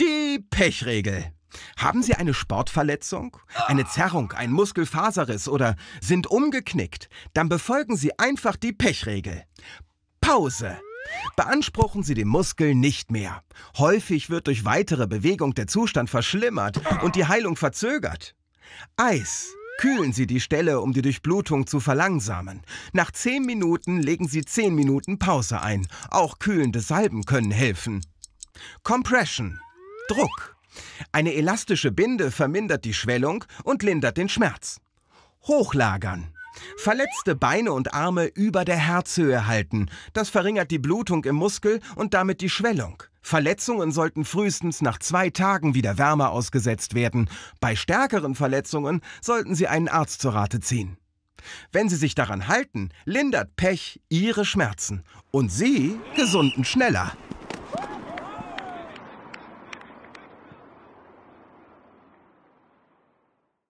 Die Pechregel. Haben Sie eine Sportverletzung, eine Zerrung, einen Muskelfaserriss oder sind umgeknickt, dann befolgen Sie einfach die Pechregel. Pause. Beanspruchen Sie den Muskel nicht mehr. Häufig wird durch weitere Bewegung der Zustand verschlimmert und die Heilung verzögert. Eis. Kühlen Sie die Stelle, um die Durchblutung zu verlangsamen. Nach 10 Minuten legen Sie 10 Minuten Pause ein. Auch kühlende Salben können helfen. Compression. Druck. Eine elastische Binde vermindert die Schwellung und lindert den Schmerz. Hochlagern. Verletzte Beine und Arme über der Herzhöhe halten. Das verringert die Blutung im Muskel und damit die Schwellung. Verletzungen sollten frühestens nach zwei Tagen wieder wärmer ausgesetzt werden. Bei stärkeren Verletzungen sollten Sie einen Arzt zur Rate ziehen. Wenn Sie sich daran halten, lindert Pech Ihre Schmerzen und Sie gesunden schneller.